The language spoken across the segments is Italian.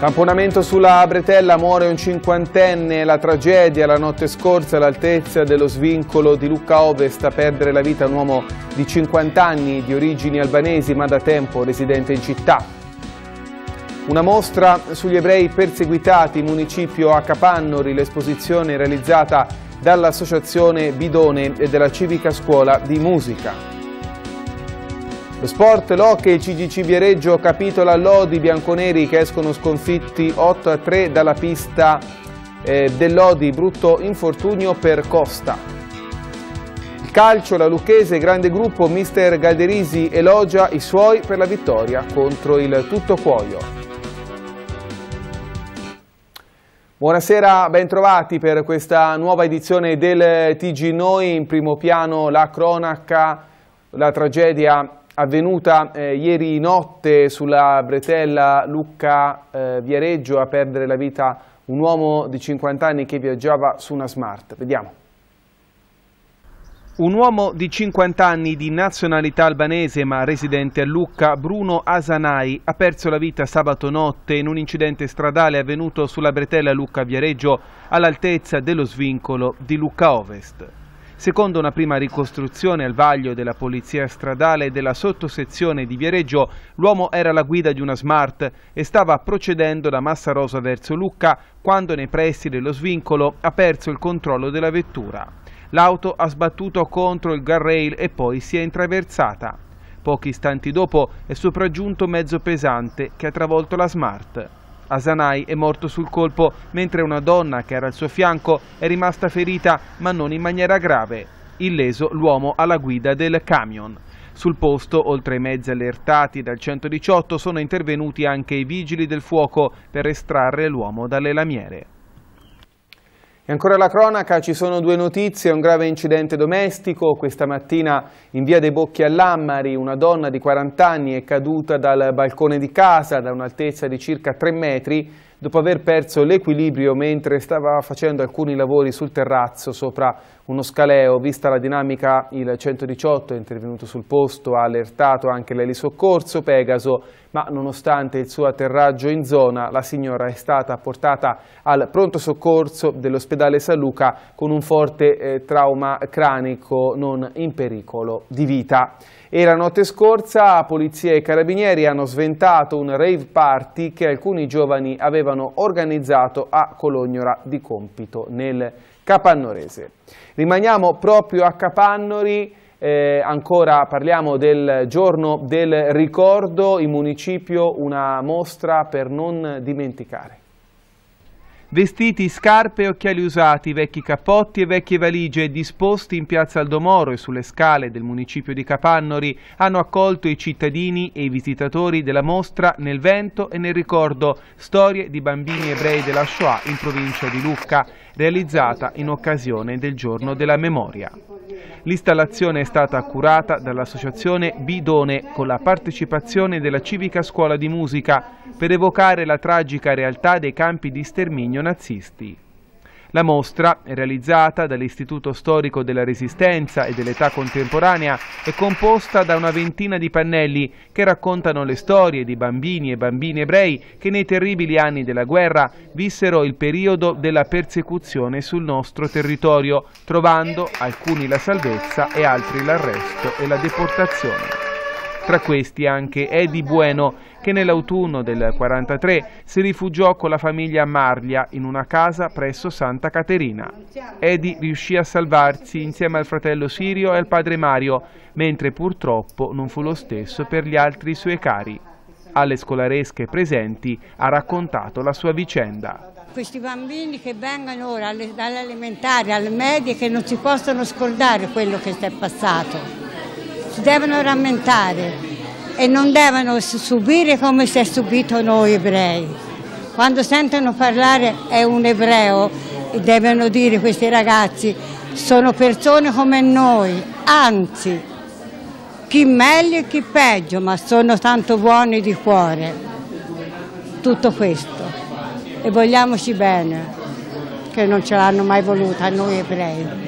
Tamponamento sulla Bretella, muore un cinquantenne, la tragedia la notte scorsa all'altezza dello svincolo di Lucca Ovest a perdere la vita un uomo di 50 anni di origini albanesi ma da tempo residente in città. Una mostra sugli ebrei perseguitati, municipio a Capannori, l'esposizione realizzata dall'associazione Bidone e della civica scuola di musica. Lo sport, l'Ocche e CGC Viareggio capitola Lodi Bianconeri che escono sconfitti 8 a 3 dalla pista eh, dell'Odi, brutto infortunio per Costa. Il calcio, la Lucchese, grande gruppo, mister Galderisi elogia i suoi per la vittoria contro il Tutto Cuoio. Buonasera, bentrovati per questa nuova edizione del TG Noi, in primo piano la cronaca, la tragedia avvenuta eh, ieri notte sulla bretella Lucca-Viareggio eh, a perdere la vita un uomo di 50 anni che viaggiava su una Smart. Vediamo. Un uomo di 50 anni di nazionalità albanese ma residente a Lucca, Bruno Asanai, ha perso la vita sabato notte in un incidente stradale avvenuto sulla bretella Lucca-Viareggio all'altezza dello svincolo di Lucca Ovest. Secondo una prima ricostruzione al vaglio della polizia stradale della sottosezione di Viareggio, l'uomo era alla guida di una Smart e stava procedendo da Massa Rosa verso Lucca quando nei pressi dello svincolo ha perso il controllo della vettura. L'auto ha sbattuto contro il guardrail e poi si è intraversata. Pochi istanti dopo è sopraggiunto mezzo pesante che ha travolto la Smart. Asanai è morto sul colpo, mentre una donna che era al suo fianco è rimasta ferita, ma non in maniera grave. Illeso l'uomo alla guida del camion. Sul posto, oltre ai mezzi allertati dal 118, sono intervenuti anche i vigili del fuoco per estrarre l'uomo dalle lamiere. E ancora la cronaca, ci sono due notizie, un grave incidente domestico, questa mattina in via dei Bocchi all'Ammari una donna di 40 anni è caduta dal balcone di casa da un'altezza di circa 3 metri dopo aver perso l'equilibrio mentre stava facendo alcuni lavori sul terrazzo sopra uno scaleo, vista la dinamica il 118 è intervenuto sul posto, ha allertato anche l'elisoccorso Pegaso, ma nonostante il suo atterraggio in zona la signora è stata portata al pronto soccorso dell'ospedale San Luca con un forte eh, trauma cranico non in pericolo di vita. E la notte scorsa polizia e carabinieri hanno sventato un rave party che alcuni giovani avevano organizzato a Colognora di compito nel capannorese. Rimaniamo proprio a Capannori, eh, ancora parliamo del giorno del ricordo, in municipio una mostra per non dimenticare. Vestiti, scarpe e occhiali usati, vecchi cappotti e vecchie valigie disposti in piazza Aldomoro e sulle scale del municipio di Capannori hanno accolto i cittadini e i visitatori della mostra Nel vento e nel ricordo, storie di bambini ebrei della Shoah in provincia di Lucca realizzata in occasione del Giorno della Memoria. L'installazione è stata curata dall'associazione Bidone con la partecipazione della Civica Scuola di Musica per evocare la tragica realtà dei campi di sterminio nazisti. La mostra, realizzata dall'Istituto Storico della Resistenza e dell'Età Contemporanea, è composta da una ventina di pannelli che raccontano le storie di bambini e bambini ebrei che nei terribili anni della guerra vissero il periodo della persecuzione sul nostro territorio, trovando alcuni la salvezza e altri l'arresto e la deportazione. Tra questi anche Eddie Bueno, che nell'autunno del 43 si rifugiò con la famiglia Marlia in una casa presso Santa Caterina. Eddie riuscì a salvarsi insieme al fratello Sirio e al padre Mario, mentre purtroppo non fu lo stesso per gli altri suoi cari. Alle scolaresche presenti ha raccontato la sua vicenda questi bambini che vengono ora dall'elementare alle medie che non si possono scordare quello che è passato, si devono rammentare e non devono subire come si è subito noi ebrei. Quando sentono parlare è un ebreo, devono dire questi ragazzi, sono persone come noi, anzi, chi meglio e chi peggio, ma sono tanto buoni di cuore. Tutto questo. E vogliamoci bene, che non ce l'hanno mai voluta noi ebrei.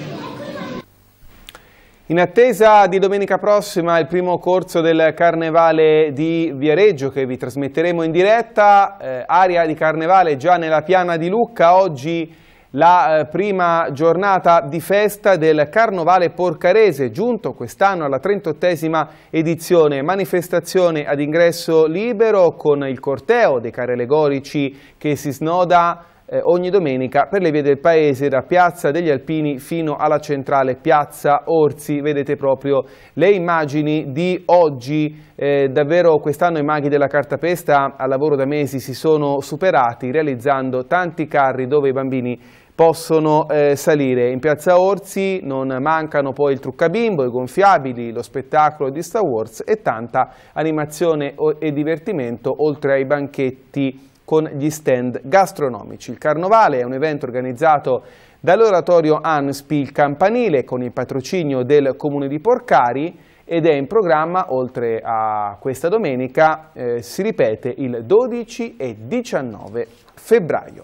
In attesa di domenica prossima il primo corso del Carnevale di Viareggio che vi trasmetteremo in diretta, eh, aria di Carnevale già nella piana di Lucca, oggi la eh, prima giornata di festa del Carnovale Porcarese, giunto quest'anno alla 38esima edizione, manifestazione ad ingresso libero con il corteo dei carri allegorici che si snoda eh, ogni domenica per le vie del paese da Piazza degli Alpini fino alla centrale Piazza Orsi. Vedete proprio le immagini di oggi, eh, davvero quest'anno i maghi della cartapesta al lavoro da mesi si sono superati realizzando tanti carri dove i bambini possono eh, salire. In Piazza Orsi non mancano poi il truccabimbo, i gonfiabili, lo spettacolo di Star Wars e tanta animazione e divertimento oltre ai banchetti con gli stand gastronomici. Il Carnovale è un evento organizzato dall'oratorio Anspil Campanile con il patrocinio del Comune di Porcari ed è in programma, oltre a questa domenica, eh, si ripete il 12 e 19 febbraio.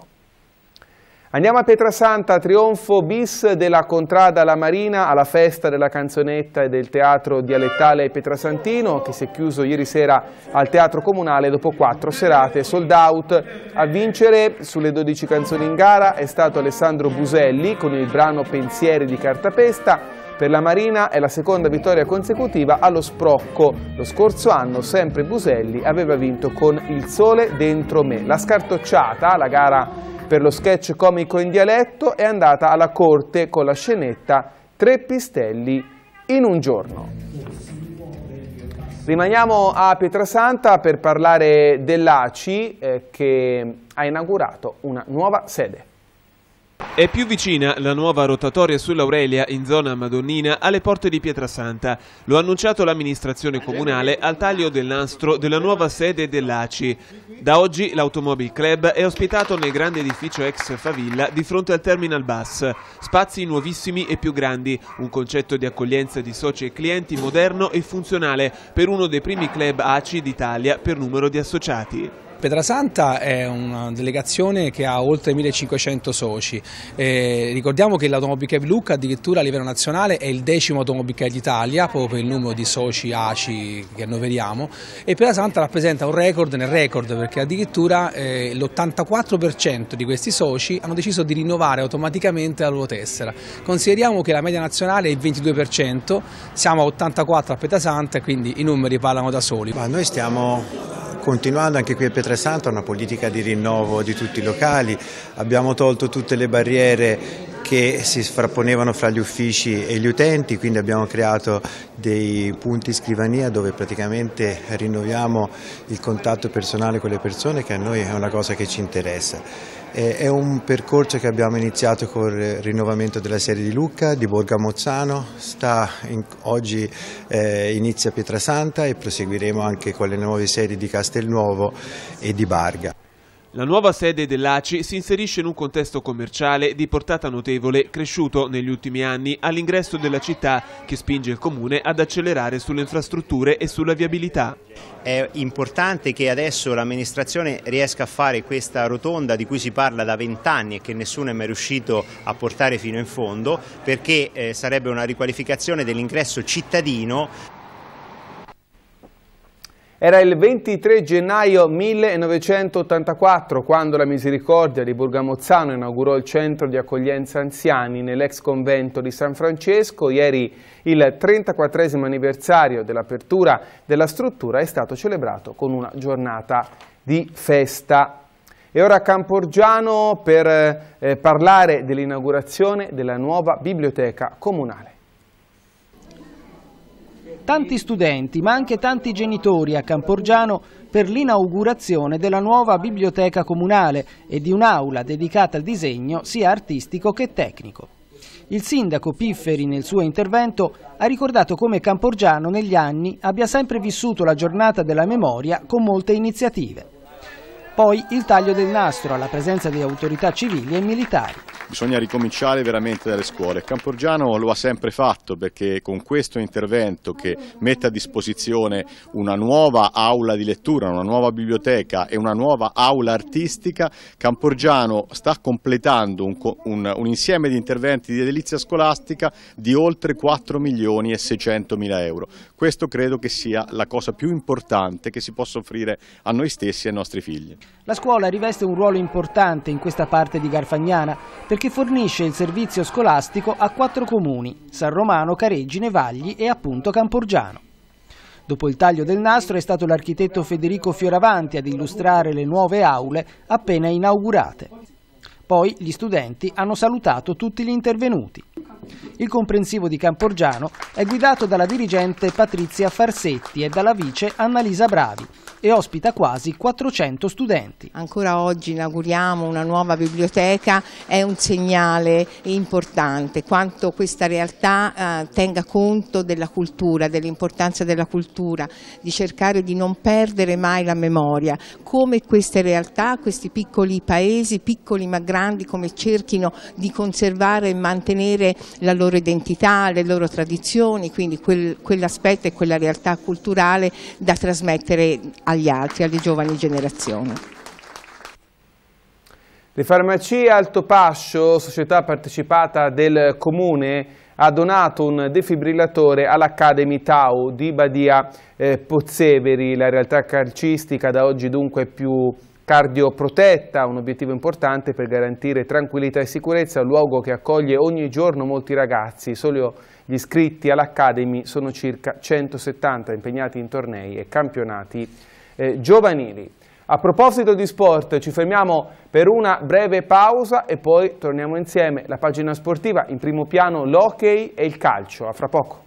Andiamo a Pietrasanta, trionfo bis della Contrada alla Marina alla festa della canzonetta e del teatro dialettale pietrasantino che si è chiuso ieri sera al Teatro Comunale dopo quattro serate sold out. A vincere sulle 12 canzoni in gara è stato Alessandro Buselli con il brano Pensieri di Cartapesta per la Marina è la seconda vittoria consecutiva allo Sprocco. Lo scorso anno sempre Buselli aveva vinto con Il Sole dentro me. La scartocciata, la gara per lo sketch comico in dialetto è andata alla corte con la scenetta Tre pistelli in un giorno. Rimaniamo a Pietrasanta per parlare dell'ACI eh, che ha inaugurato una nuova sede. È più vicina la nuova rotatoria sull'Aurelia in zona Madonnina alle porte di Pietrasanta. Lo ha annunciato l'amministrazione comunale al taglio del nastro della nuova sede dell'ACI. Da oggi l'Automobile Club è ospitato nel grande edificio ex Favilla di fronte al terminal bus. Spazi nuovissimi e più grandi, un concetto di accoglienza di soci e clienti moderno e funzionale per uno dei primi club ACI d'Italia per numero di associati. Pedrasanta è una delegazione che ha oltre 1500 soci, eh, ricordiamo che l'Automobile Club Look addirittura a livello nazionale è il decimo Automobile Club d'Italia proprio per il numero di soci ACI che annoveriamo e Pedrasanta rappresenta un record nel record perché addirittura eh, l'84% di questi soci hanno deciso di rinnovare automaticamente la loro tessera. Consideriamo che la media nazionale è il 22%, siamo a 84% a Pedrasanta quindi i numeri parlano da soli. Ma noi stiamo continuando anche qui a Pietrasanto una politica di rinnovo di tutti i locali, abbiamo tolto tutte le barriere che si frapponevano fra gli uffici e gli utenti, quindi abbiamo creato dei punti scrivania dove praticamente rinnoviamo il contatto personale con le persone che a noi è una cosa che ci interessa. È un percorso che abbiamo iniziato con il rinnovamento della serie di Lucca, di Borgamozzano, in, oggi eh, inizia Pietrasanta e proseguiremo anche con le nuove serie di Castelnuovo e di Barga. La nuova sede dell'ACI si inserisce in un contesto commerciale di portata notevole, cresciuto negli ultimi anni all'ingresso della città, che spinge il Comune ad accelerare sulle infrastrutture e sulla viabilità. È importante che adesso l'amministrazione riesca a fare questa rotonda di cui si parla da vent'anni e che nessuno è mai riuscito a portare fino in fondo, perché eh, sarebbe una riqualificazione dell'ingresso cittadino era il 23 gennaio 1984 quando la Misericordia di Burgamozzano inaugurò il centro di accoglienza anziani nell'ex convento di San Francesco. Ieri il 34 anniversario dell'apertura della struttura è stato celebrato con una giornata di festa. E ora a Camporgiano per eh, parlare dell'inaugurazione della nuova biblioteca comunale. Tanti studenti, ma anche tanti genitori a Camporgiano per l'inaugurazione della nuova biblioteca comunale e di un'aula dedicata al disegno sia artistico che tecnico. Il sindaco Pifferi nel suo intervento ha ricordato come Camporgiano negli anni abbia sempre vissuto la giornata della memoria con molte iniziative. Poi il taglio del nastro alla presenza di autorità civili e militari. Bisogna ricominciare veramente dalle scuole. Camporgiano lo ha sempre fatto perché con questo intervento che mette a disposizione una nuova aula di lettura, una nuova biblioteca e una nuova aula artistica, Camporgiano sta completando un, un, un insieme di interventi di edilizia scolastica di oltre 4 milioni e 600 mila euro. Questo credo che sia la cosa più importante che si possa offrire a noi stessi e ai nostri figli. La scuola riveste un ruolo importante in questa parte di Garfagnana perché fornisce il servizio scolastico a quattro comuni, San Romano, Careggine, Vagli e appunto Camporgiano. Dopo il taglio del nastro è stato l'architetto Federico Fioravanti ad illustrare le nuove aule appena inaugurate. Poi gli studenti hanno salutato tutti gli intervenuti. Il comprensivo di Camporgiano è guidato dalla dirigente Patrizia Farsetti e dalla vice Annalisa Bravi, e ospita quasi 400 studenti. Ancora oggi inauguriamo una nuova biblioteca, è un segnale importante quanto questa realtà eh, tenga conto della cultura, dell'importanza della cultura, di cercare di non perdere mai la memoria, come queste realtà, questi piccoli paesi, piccoli ma grandi, come cerchino di conservare e mantenere la loro identità, le loro tradizioni, quindi quel, quell'aspetto e quella realtà culturale da trasmettere agli altri, alle giovani generazioni. Le farmacie Alto Pascio, società partecipata del Comune, ha donato un defibrillatore all'Academy Tau di Badia eh, Pozzeveri, la realtà calcistica da oggi dunque più cardioprotetta, un obiettivo importante per garantire tranquillità e sicurezza, un luogo che accoglie ogni giorno molti ragazzi, solo gli iscritti all'Academy sono circa 170 impegnati in tornei e campionati eh, giovanili. A proposito di sport ci fermiamo per una breve pausa e poi torniamo insieme. La pagina sportiva in primo piano l'hockey e il calcio. A fra poco.